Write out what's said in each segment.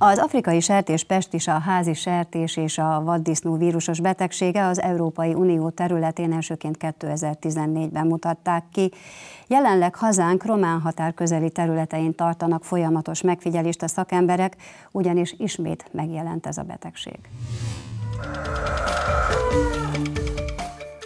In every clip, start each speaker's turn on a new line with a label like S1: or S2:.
S1: Az afrikai sertéspest is a házi sertés és a vaddisznó vírusos betegsége az Európai Unió területén elsőként 2014-ben mutatták ki. Jelenleg hazánk román határ közeli területein tartanak folyamatos megfigyelést a szakemberek, ugyanis ismét megjelent ez a betegség.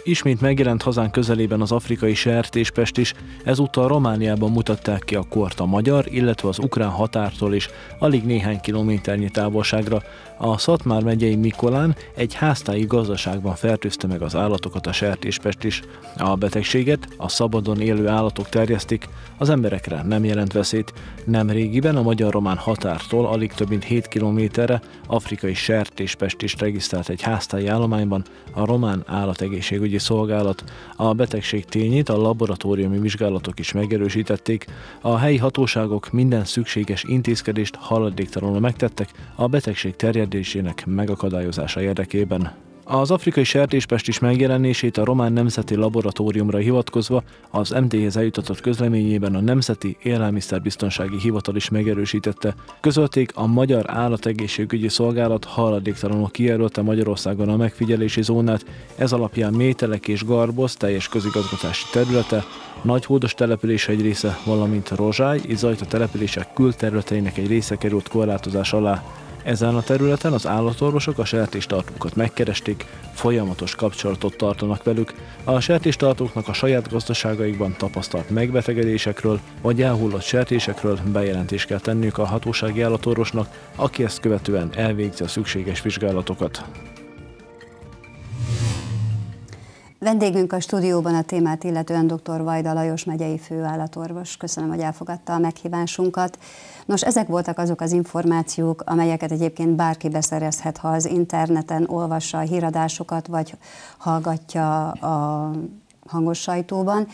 S2: Ismét megjelent hazán közelében az afrikai sertéspest is, ezúttal Romániában mutatták ki a kort a magyar, illetve az ukrán határtól is, alig néhány kilométernyi távolságra, a Szatmár megyei Mikolán egy háztáji gazdaságban fertőzte meg az állatokat a sertéspest is. A betegséget a szabadon élő állatok terjesztik, az emberekre nem jelent veszélyt. Nem régiben a magyar-román határtól alig több mint 7 kilométerre afrikai sertéspest is regisztrált egy háztáji állományban a román állategészségügyi szolgálat. A betegség tényét a laboratóriumi vizsgálatok is megerősítették. A helyi hatóságok minden szükséges intézkedést haladéktalanul megtettek a betegség terjedésére terjedésének megakadályozása érdekében. Az afrikai sertéspest is megjelenését a Román Nemzeti Laboratóriumra hivatkozva az md hez eljutatott közleményében a Nemzeti Élelmiszerbiztonsági Hivatal is megerősítette. Közölték a Magyar Állategészségügyi Szolgálat haladéktalanul kijelölte Magyarországon a megfigyelési zónát, ez alapján Mételek és Garboz teljes közigazgatási területe, Nagyhódos település egy része, valamint Rozsály és Zajta települések külterületeinek egy része került korlátozás alá. Ezen a területen az állatorvosok a sertéstartókat megkeresték, folyamatos kapcsolatot tartanak velük, a sertéstartóknak a saját gazdaságaikban tapasztalt megbetegedésekről vagy elhullott sertésekről bejelentést kell tenniük a hatósági állatorvosnak, aki ezt követően elvégzi a szükséges vizsgálatokat.
S1: Vendégünk a stúdióban a témát illetően dr. Vajda Lajos megyei főállatorvos. Köszönöm, hogy elfogadta a meghívásunkat. Nos, ezek voltak azok az információk, amelyeket egyébként bárki beszerezhet, ha az interneten olvassa a híradásokat, vagy hallgatja a hangos sajtóban.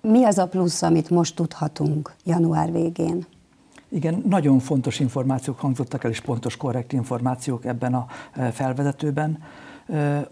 S3: Mi az a plusz, amit most tudhatunk január végén? Igen, nagyon fontos információk hangzottak el, és pontos, korrekt információk ebben a eh, felvezetőben.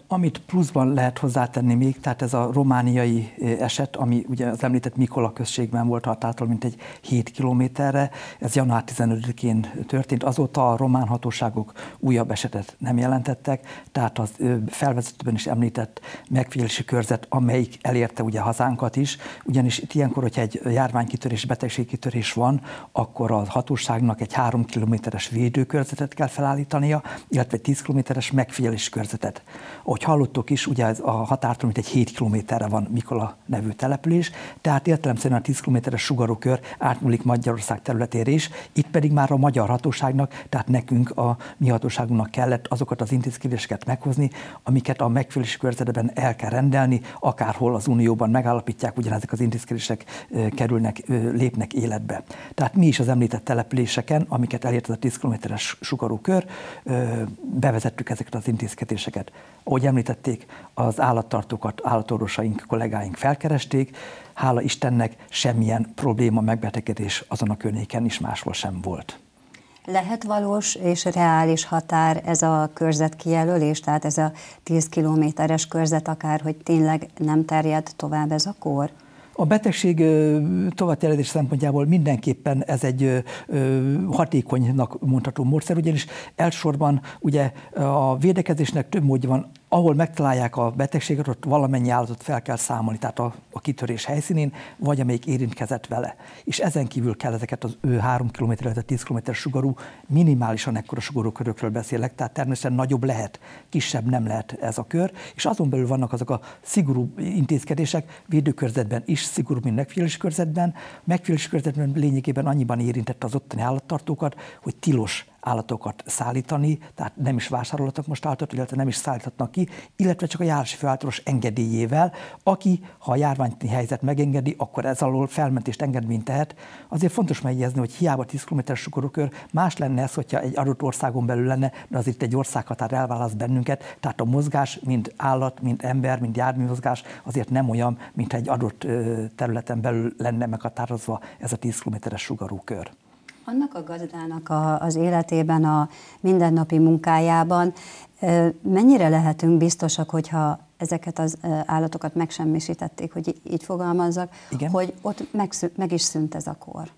S3: Amit pluszban lehet hozzátenni még, tehát ez a romániai eset, ami ugye az említett Mikola községben volt hatától, mint egy 7 kilométerre, ez január 15-én történt, azóta a román hatóságok újabb esetet nem jelentettek, tehát az felvezetőben is említett megfigyelési körzet, amelyik elérte ugye hazánkat is, ugyanis itt ilyenkor, hogyha egy járványkitörés, betegségkitörés van, akkor a hatóságnak egy 3 kilométeres védőkörzetet kell felállítania, illetve egy 10 kilométeres megfigyelési körzetet. Ahogy hallottuk is, ugye a határtól mint egy 7 kilométerre van Mikola nevű település, tehát értelemszerűen a 10 kilométeres sugarokör átmúlik Magyarország területére is, itt pedig már a magyar hatóságnak, tehát nekünk, a mi hatóságunknak kellett azokat az intézkedéseket meghozni, amiket a megfelelési körzetben el kell rendelni, akárhol az Unióban megállapítják, ugyanezek az intézkedések kerülnek, lépnek életbe. Tehát mi is az említett településeken, amiket elért ez a 10 kilométeres sugarokör, bevezettük ezeket az intézkedéseket. Ahogy említették, az állattartókat állatorvosaink, kollégáink felkeresték, hála Istennek semmilyen probléma, megbetegedés azon a környéken is máshol sem volt.
S1: Lehet valós és reális határ ez a körzet tehát ez a 10 kilométeres körzet akár, hogy tényleg nem terjed tovább ez a kor.
S3: A betegség továbbterjedés szempontjából mindenképpen ez egy hatékonynak mondható módszer, ugyanis elsősorban ugye a védekezésnek több módja van ahol megtalálják a betegséget, ott valamennyi állatot fel kell számolni, tehát a, a kitörés helyszínén, vagy amelyik érintkezett vele. És ezen kívül kell ezeket az ő 3 km, illetve 10 km sugarú, minimálisan ekkora sugarú körökről beszélek, tehát természetesen nagyobb lehet, kisebb nem lehet ez a kör, és azon belül vannak azok a szigorú intézkedések, védőkörzetben is szigorú, mint megfigyelési körzetben. Megfigyelési körzetben lényegében annyiban érintett az ottani állattartókat, hogy tilos állatokat szállítani, tehát nem is vásárolhatnak most állatot, illetve nem is szállíthatnak ki, illetve csak a járási főáltalános engedélyével, aki, ha a járványi helyzet megengedi, akkor ez alól felmentést engedményt tehet. Azért fontos megjegyezni, hogy hiába 10 km-es sukorokör, más lenne ez, hogyha egy adott országon belül lenne, de az itt egy országhatár elválaszt bennünket, tehát a mozgás, mind állat, mind ember, mind járműmozgás azért nem olyan, mint egy adott területen belül lenne meghatározva ez a 10 km-es kör.
S1: Annak a gazdának a, az életében, a mindennapi munkájában mennyire lehetünk biztosak, hogyha ezeket az állatokat megsemmisítették, hogy így fogalmazzak, Igen? hogy ott meg, meg is szűnt ez a kor?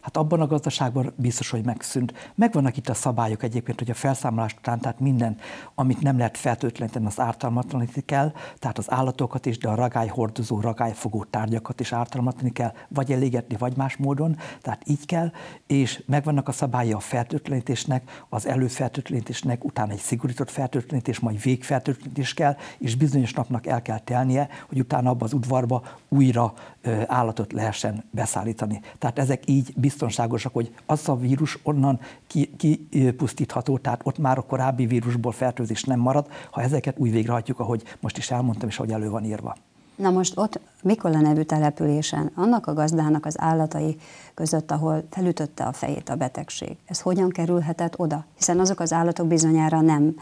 S3: Hát abban a gazdaságban biztos, hogy megszűnt. Megvannak itt a szabályok egyébként, hogy a felszámolás után, tehát mindent, amit nem lehet feltőtleníteni, az ártalmatlanítani kell, tehát az állatokat is, de a ragályhordozó, ragályfogó tárgyakat is ártalmatlanítani kell, vagy elégetni, vagy más módon, tehát így kell, és megvannak a szabályai a fertőtlenítésnek, az előfertőtlenítésnek, utána egy szigorított fertőtlenítés, majd végfertőtlenítés kell, és bizonyos napnak el kell telnie, hogy utána abba az udvarba újra állatot lehessen beszállítani. Tehát ezek így biztonságosak, hogy az a vírus onnan kipusztítható, ki tehát ott már a korábbi vírusból fertőzés nem marad, ha ezeket úgy végrehajtjuk, ahogy most is elmondtam, és ahogy elő van írva.
S1: Na most ott Mikola nevű településen, annak a gazdának az állatai között, ahol felütötte a fejét a betegség. Ez hogyan kerülhetett oda? Hiszen azok az állatok bizonyára nem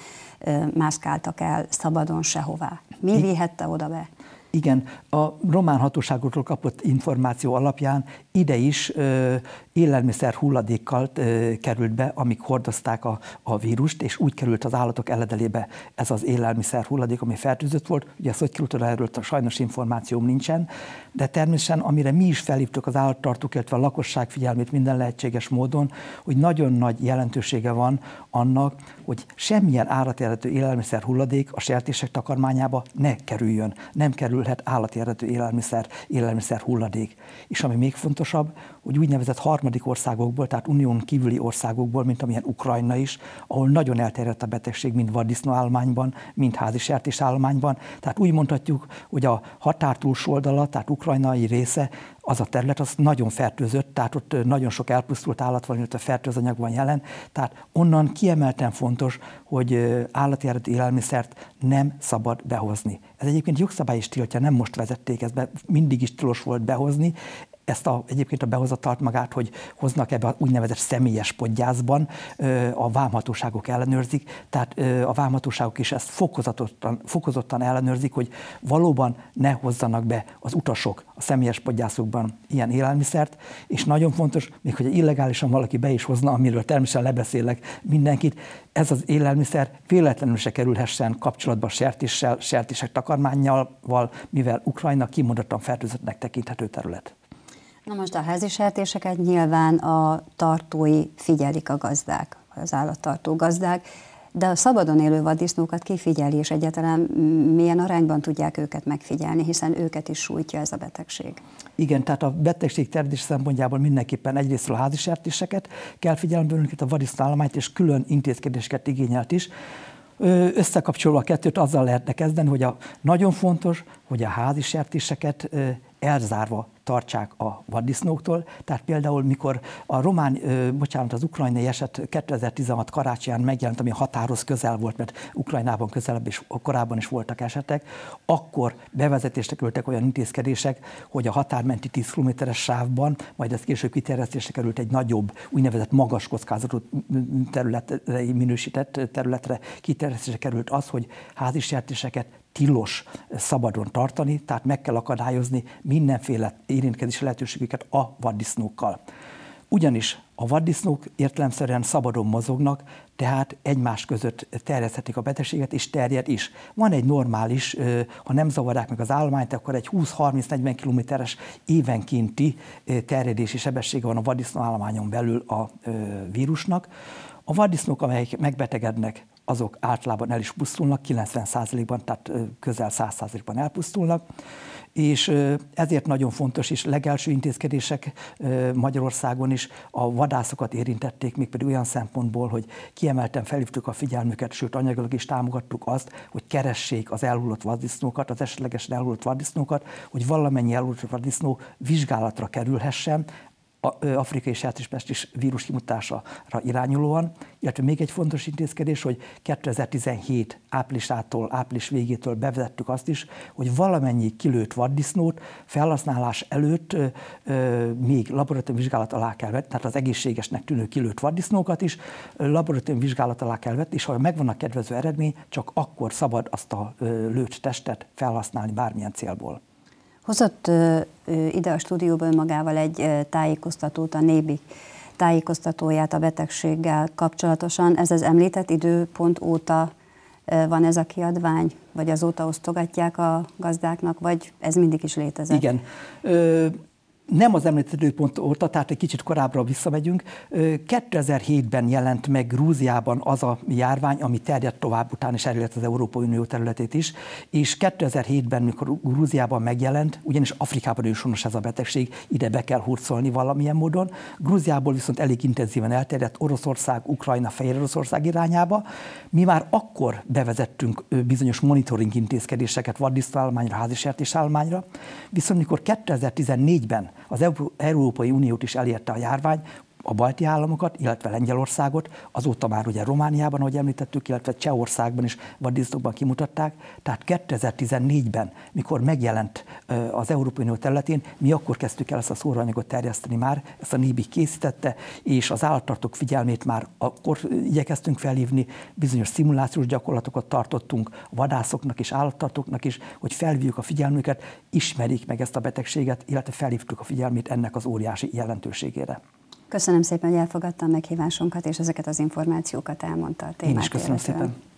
S1: mászkáltak el szabadon sehová. Mi vihette oda be?
S3: Igen, a román hatóságokról kapott információ alapján ide is ö, élelmiszer hulladékkal került be, amik hordozták a, a vírust, és úgy került az állatok eledelébe ez az élelmiszer hulladék, ami fertőzött volt. Ugye ez hogy került oda, erről sajnos információm nincsen, de természetesen amire mi is felhívtuk az állattartók, illetve a lakosság figyelmét minden lehetséges módon, hogy nagyon nagy jelentősége van annak, hogy semmilyen eredetű élelmiszer hulladék a sertések takarmányába ne kerüljön. Nem kerülhet eredetű élelmiszer, élelmiszer hulladék. És ami még fontosabb, hogy úgynevezett harmadik harmadik országokból, tehát unión kívüli országokból, mint amilyen Ukrajna is, ahol nagyon elterjedt a betegség, mind vaddisznóállományban, mint házi sertésállományban. Tehát úgy mondhatjuk, hogy a határ túlsó oldala, tehát ukrajnai része, az a terület az nagyon fertőzött, tehát ott nagyon sok elpusztult állat van, illetve fertőzanyag van jelen, tehát onnan kiemelten fontos, hogy állati eredetű élelmiszert nem szabad behozni. Ez egyébként jogszabály is tiltja, nem most vezették ezt be, mindig is tilos volt behozni, ezt a, egyébként a behozatalt magát, hogy hoznak ebbe a úgynevezett személyes podgyászban, a vámhatóságok ellenőrzik, tehát a vámhatóságok is ezt fokozottan, fokozottan ellenőrzik, hogy valóban ne hozzanak be az utasok a személyes podgyászokban ilyen élelmiszert, és nagyon fontos, még hogy illegálisan valaki be is hozna, amiről természetesen lebeszélek mindenkit, ez az élelmiszer véletlenül se kerülhessen kapcsolatba sertéssel, sertések takarmányjal, mivel Ukrajna kimondottan fertőzöttnek tekinthető terület.
S1: Na most a sertéseket nyilván a tartói figyelik a gazdák, az állattartó gazdák, de a szabadon élő vaddisznókat kifigyeli, és egyáltalán milyen arányban tudják őket megfigyelni, hiszen őket is sújtja ez a betegség.
S3: Igen, tehát a betegség terjedés szempontjából mindenképpen egyrészt a sertéseket kell figyelembe őket, a vadisznállományt, és külön intézkedéseket igényelt is. Összekapcsolva a kettőt azzal lehetne kezdeni, hogy a, nagyon fontos, hogy a sertéseket elzárva tartsák a vaddisznóktól. Tehát például, mikor a román, bocsánat, az ukrajnai eset 2016 karácsonyán megjelent, ami határoz közel volt, mert Ukrajnában közelebb és korábban is voltak esetek, akkor bevezetésre kerültek olyan intézkedések, hogy a határmenti 10 km km-es sávban, majd ez később kiterjesztésre került egy nagyobb, úgynevezett magas kockázatú területre, minősített területre kiterjesztésre került az, hogy sertéseket tilos szabadon tartani, tehát meg kell akadályozni mindenféle érintkezési lehetőségüket a vaddisznókkal. Ugyanis a vaddisznók értelemszerűen szabadon mozognak, tehát egymás között terjeszthetik a betegséget, és terjed is. Van egy normális, ha nem zavarják meg az állományt, akkor egy 20-30-40 kilométeres évenkénti terjedési sebessége van a vaddisznó állományon belül a vírusnak. A vaddisznók, amelyek megbetegednek, azok általában el is pusztulnak, 90%-ban, tehát közel 100%-ban elpusztulnak, és ezért nagyon fontos, és legelső intézkedések Magyarországon is a vadászokat érintették, mégpedig olyan szempontból, hogy kiemelten felhívtuk a figyelmüket, sőt anyagilag is támogattuk azt, hogy keressék az elhullott vaddisznókat, az esetlegesen elhullott vaddisznókat, hogy valamennyi elhullott vaddisznó vizsgálatra kerülhessen, afrikai sertéspestis vírus kimutására irányulóan, illetve még egy fontos intézkedés, hogy 2017 áprilisától, április végétől bevezettük azt is, hogy valamennyi kilőtt vaddisznót felhasználás előtt ö, ö, még laboratóriumi vizsgálat alá kell vetni, tehát az egészségesnek tűnő kilőtt vaddisznókat is laboratóriumi vizsgálat alá kell vetni, és ha megvan a kedvező eredmény, csak akkor szabad azt a lőtt testet felhasználni bármilyen célból.
S1: Hozott ide a stúdióban magával egy tájékoztatót a nébi tájékoztatóját a betegséggel kapcsolatosan. Ez az említett időpont óta van ez a kiadvány,
S3: vagy azóta osztogatják a gazdáknak, vagy ez mindig is létezett? Igen nem az említett időpont óta, tehát egy kicsit korábbra visszamegyünk, 2007-ben jelent meg Grúziában az a járvány, ami terjedt tovább után, és elérte az Európai Unió területét is, és 2007-ben, mikor Grúziában megjelent, ugyanis Afrikában őshonos ez a betegség, ide be kell hurcolni valamilyen módon, Grúziából viszont elég intenzíven elterjedt Oroszország, Ukrajna, Fehér Oroszország irányába. Mi már akkor bevezettünk bizonyos monitoring intézkedéseket vaddisztállományra, állományra, házisértés állományra, viszont mikor 2014-ben az Európai Uniót is elérte a járvány, a balti államokat, illetve Lengyelországot, azóta már ugye Romániában, ahogy említettük, illetve Csehországban is vaddisztokban kimutatták. Tehát 2014-ben, mikor megjelent az Európai Unió területén, mi akkor kezdtük el ezt a szóróanyagot terjeszteni már, ezt a Nébi készítette, és az állattartók figyelmét már akkor igyekeztünk felhívni, bizonyos szimulációs gyakorlatokat tartottunk vadászoknak és állattartóknak is, hogy felvívjuk a figyelmüket, ismerik meg ezt a betegséget, illetve felhívtuk a figyelmét ennek az óriási jelentőségére.
S1: Köszönöm szépen, hogy elfogadta a meghívásunkat, és ezeket az információkat elmondta a témát. Én is köszönöm illetően.
S3: szépen.